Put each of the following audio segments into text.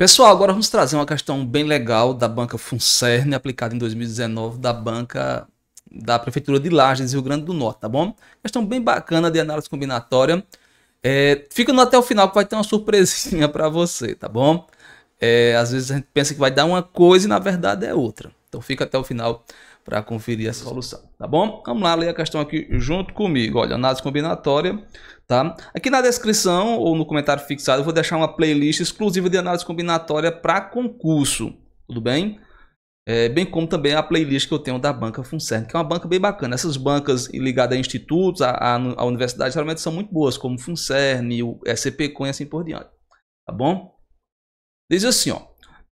Pessoal, agora vamos trazer uma questão bem legal da banca Funcerne, aplicada em 2019 da banca da Prefeitura de Lages, Rio Grande do Norte, tá bom? Questão bem bacana de análise combinatória. É, fica no até o final que vai ter uma surpresinha para você, tá bom? É, às vezes a gente pensa que vai dar uma coisa e na verdade é outra. Então fica até o final para conferir essa solução, tá bom? Vamos lá ler a questão aqui junto comigo. Olha, análise combinatória, tá? Aqui na descrição ou no comentário fixado eu vou deixar uma playlist exclusiva de análise combinatória para concurso, tudo bem? É, bem como também a playlist que eu tenho da banca Funcern, que é uma banca bem bacana. Essas bancas ligadas a institutos, a, a, a universidades, geralmente são muito boas, como Funcern, o SCPCon e assim por diante, tá bom? Diz assim, ó,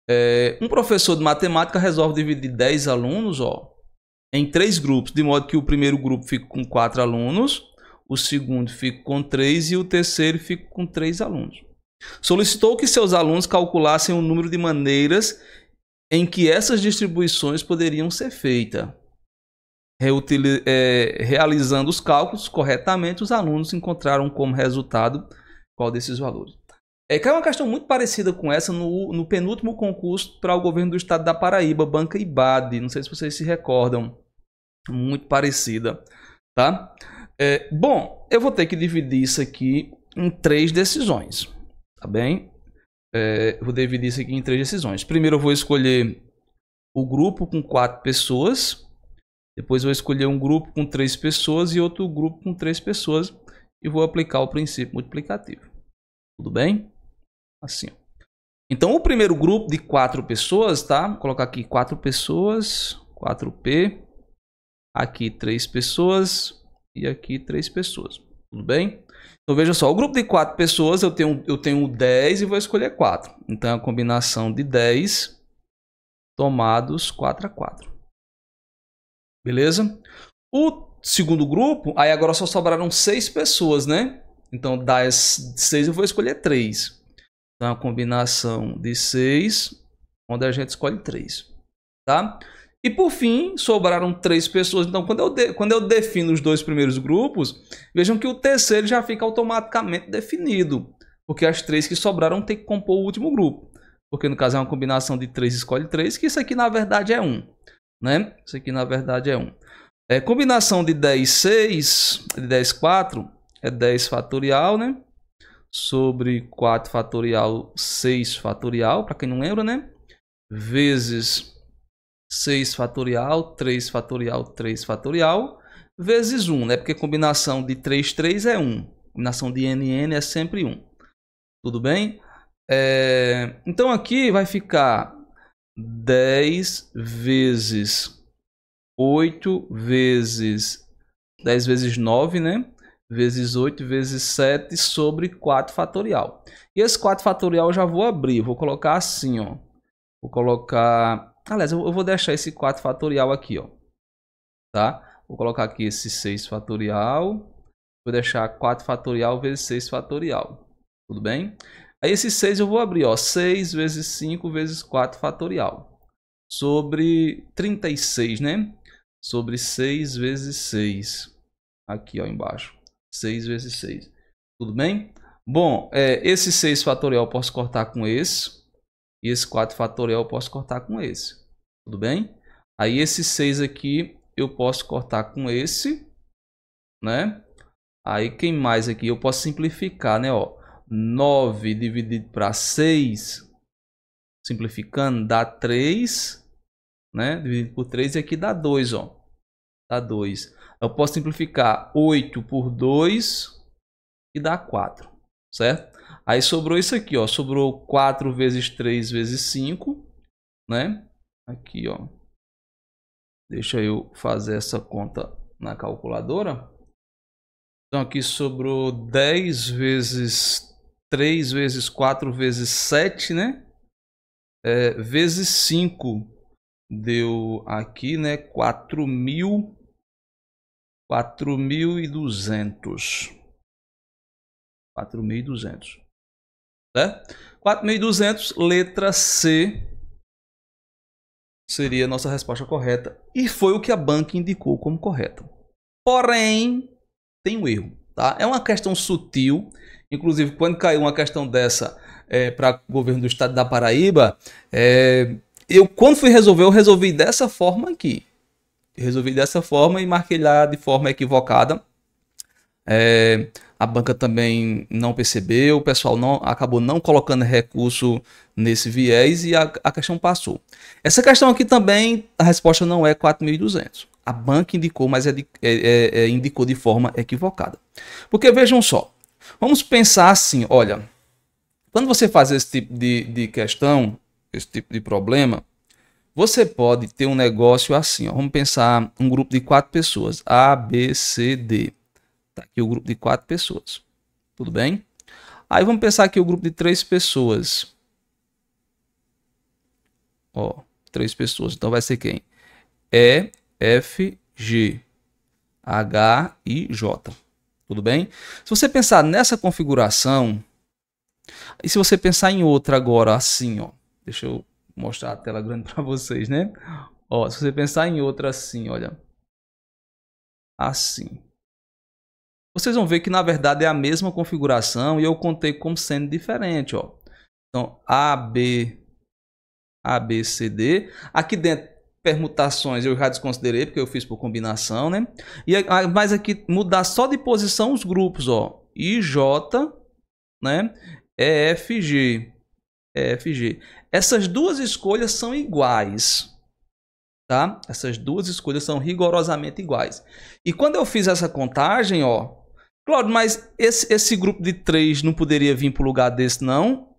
é, um professor de matemática resolve dividir 10 alunos, ó, em três grupos, de modo que o primeiro grupo fica com quatro alunos, o segundo fica com três e o terceiro fica com três alunos. Solicitou que seus alunos calculassem o número de maneiras em que essas distribuições poderiam ser feitas. Reutili é, realizando os cálculos corretamente, os alunos encontraram como resultado qual desses valores. É, caiu é uma questão muito parecida com essa no, no penúltimo concurso para o governo do estado da Paraíba, Banca Ibade. Não sei se vocês se recordam. Muito parecida, tá? É, bom, eu vou ter que dividir isso aqui em três decisões, tá bem? É, vou dividir isso aqui em três decisões. Primeiro eu vou escolher o grupo com quatro pessoas. Depois vou escolher um grupo com três pessoas e outro grupo com três pessoas. E vou aplicar o princípio multiplicativo. Tudo bem? Assim. Então, o primeiro grupo de quatro pessoas, tá? Vou colocar aqui quatro pessoas, 4P. Aqui três pessoas e aqui três pessoas. Tudo bem? Então, veja só, o grupo de quatro pessoas, eu tenho, eu tenho 10 e vou escolher 4. Então, é a combinação de 10 tomados 4 a 4. Beleza? O segundo grupo, aí agora só sobraram 6 pessoas, né? Então, das 6 eu vou escolher 3. Então, a combinação de 6, onde a gente escolhe 3. Tá? E por fim, sobraram 3 pessoas. Então, quando eu, de, quando eu defino os dois primeiros grupos, vejam que o terceiro já fica automaticamente definido. Porque as 3 que sobraram tem que compor o último grupo. Porque no caso é uma combinação de três escolhe 3, que isso aqui na verdade é um. Né? Isso aqui na verdade é um. É, combinação de 10, 6, de 10, 4, é 10 fatorial, né? sobre 4 fatorial 6 fatorial, para quem não lembra, né? Vezes 6 fatorial, 3 fatorial, 3 fatorial, vezes 1, né? Porque combinação de 3, 3 é 1. Combinação de NN é sempre 1. Tudo bem? É... Então aqui vai ficar 10 vezes 8 vezes 10 vezes 9, né? vezes 8 vezes 7 sobre 4 fatorial. E esse 4 fatorial eu já vou abrir, vou colocar assim, ó. Vou colocar... Aliás, eu vou deixar esse 4 fatorial aqui, ó. Tá? Vou colocar aqui esse 6 fatorial. Vou deixar 4 fatorial vezes 6 fatorial. Tudo bem? Aí esse 6 eu vou abrir, ó. 6 vezes 5 vezes 4 fatorial. Sobre 36, né? Sobre 6 vezes 6. Aqui, ó, embaixo. 6 vezes 6. Tudo bem? Bom, é, esse 6 fatorial eu posso cortar com esse. E esse 4 fatorial eu posso cortar com esse. Tudo bem? Aí esse 6 aqui eu posso cortar com esse. Né? Aí quem mais aqui? Eu posso simplificar, né? Ó, 9 dividido para 6. Simplificando, dá 3. Né? Dividido por 3 e aqui dá 2, ó. Dá 2. Eu posso simplificar 8 por 2 e dá 4, certo? Aí sobrou isso aqui, ó, sobrou 4 vezes 3 vezes 5, né? Aqui, ó. Deixa eu fazer essa conta na calculadora. Então aqui sobrou 10 vezes 3 vezes 4 vezes 7, né? É, vezes 5 deu aqui, né? 4.000 4.200. 4.200. Né? 4.200, letra C seria a nossa resposta correta. E foi o que a banca indicou como correta. Porém, tem um erro. Tá? É uma questão sutil. Inclusive, quando caiu uma questão dessa é, para o governo do estado da Paraíba, é, eu quando fui resolver, eu resolvi dessa forma aqui resolvi dessa forma e marquei lá de forma equivocada. É, a banca também não percebeu, o pessoal não, acabou não colocando recurso nesse viés e a, a questão passou. Essa questão aqui também, a resposta não é 4.200. A banca indicou, mas é de, é, é, é, indicou de forma equivocada. Porque vejam só, vamos pensar assim, olha, quando você faz esse tipo de, de questão, esse tipo de problema, você pode ter um negócio assim, ó, vamos pensar um grupo de quatro pessoas, A, B, C, D. Tá aqui o grupo de quatro pessoas, tudo bem? Aí vamos pensar aqui o grupo de três pessoas. Ó, três pessoas, então vai ser quem? E, F, G, H e J, tudo bem? Se você pensar nessa configuração, e se você pensar em outra agora assim, ó, deixa eu mostrar a tela grande para vocês, né? Ó, se você pensar em outra assim, olha. Assim. Vocês vão ver que na verdade é a mesma configuração e eu contei como sendo diferente, ó. Então, A, B, A, B, C, D. Aqui dentro, permutações eu já desconsiderei, porque eu fiz por combinação, né? E, mas aqui, mudar só de posição os grupos, ó. I, J, né? E, F, G. FG. Essas duas escolhas são iguais. Tá? Essas duas escolhas são rigorosamente iguais. E quando eu fiz essa contagem, ó, Claudio, mas esse, esse grupo de três não poderia vir para o lugar desse, não?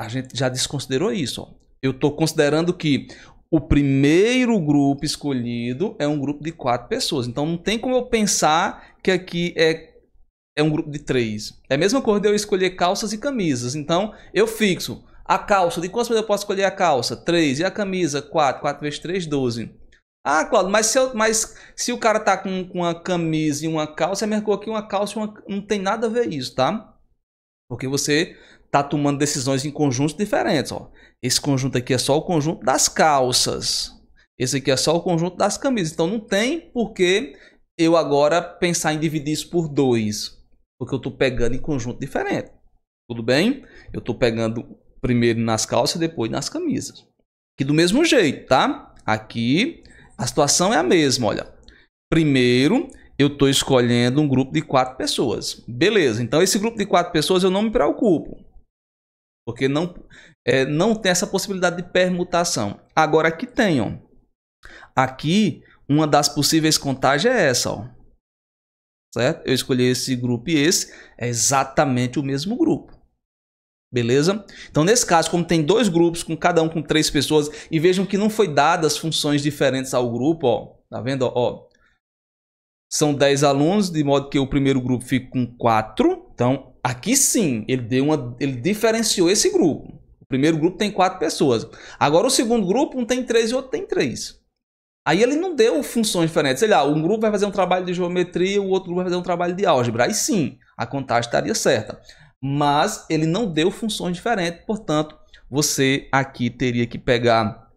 A gente já desconsiderou isso. Ó. Eu estou considerando que o primeiro grupo escolhido é um grupo de quatro pessoas. Então não tem como eu pensar que aqui é é um grupo de três. É a mesma coisa de eu escolher calças e camisas. Então, eu fixo a calça. De quantas vezes eu posso escolher a calça? Três. E a camisa? Quatro. Quatro vezes três, doze. Ah, Claudio, mas se, eu, mas se o cara tá com, com uma camisa e uma calça, você é aqui uma calça uma, não tem nada a ver isso, tá? Porque você tá tomando decisões em conjuntos diferentes, ó. Esse conjunto aqui é só o conjunto das calças. Esse aqui é só o conjunto das camisas. Então não tem por que eu agora pensar em dividir isso por dois. Porque eu estou pegando em conjunto diferente. Tudo bem? Eu estou pegando primeiro nas calças e depois nas camisas. Aqui do mesmo jeito, tá? Aqui a situação é a mesma, olha. Primeiro, eu estou escolhendo um grupo de quatro pessoas. Beleza, então esse grupo de quatro pessoas eu não me preocupo. Porque não, é, não tem essa possibilidade de permutação. Agora aqui tem, ó. Aqui, uma das possíveis contagens é essa, ó certo? Eu escolhi esse grupo e esse, é exatamente o mesmo grupo. Beleza? Então, nesse caso, como tem dois grupos, com cada um com três pessoas, e vejam que não foi dadas funções diferentes ao grupo, ó, tá vendo? Ó, são 10 alunos, de modo que o primeiro grupo fica com 4. Então, aqui sim, ele, deu uma, ele diferenciou esse grupo. O primeiro grupo tem quatro pessoas. Agora, o segundo grupo, um tem três e o outro tem três. Aí ele não deu funções diferentes. Sei lá, um grupo vai fazer um trabalho de geometria, o outro grupo vai fazer um trabalho de álgebra. Aí sim, a contagem estaria certa. Mas ele não deu funções diferentes, portanto, você aqui teria que pegar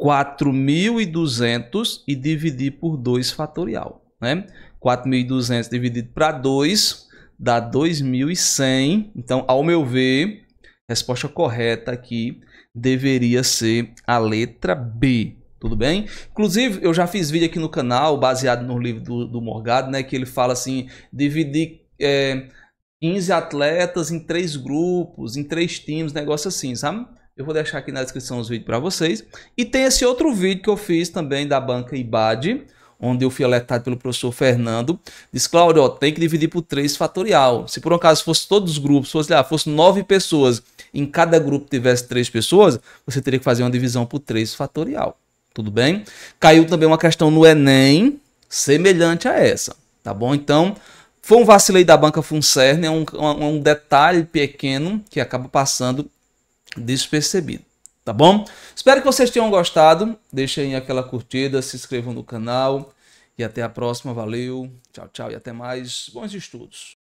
4.200 e dividir por 2 fatorial. Né? 4.200 dividido para 2 dá 2.100. Então, ao meu ver, a resposta correta aqui deveria ser a letra B. Tudo bem? Inclusive, eu já fiz vídeo aqui no canal, baseado no livro do, do Morgado, né? Que ele fala assim: dividir é, 15 atletas em três grupos, em três times, negócio assim, sabe? Eu vou deixar aqui na descrição os vídeos para vocês. E tem esse outro vídeo que eu fiz também da banca IBAD, onde eu fui alertado pelo professor Fernando. diz Claudio, ó, tem que dividir por 3 fatorial. Se por um caso fosse todos os grupos, fosse, lá, ah, fosse 9 pessoas, em cada grupo tivesse três pessoas, você teria que fazer uma divisão por 3 fatorial. Tudo bem? Caiu também uma questão no Enem semelhante a essa, tá bom? Então, foi um vacilei da banca Funcerne, é um, um detalhe pequeno que acaba passando despercebido, tá bom? Espero que vocês tenham gostado. Deixem aquela curtida, se inscrevam no canal e até a próxima. Valeu, tchau, tchau e até mais. Bons estudos.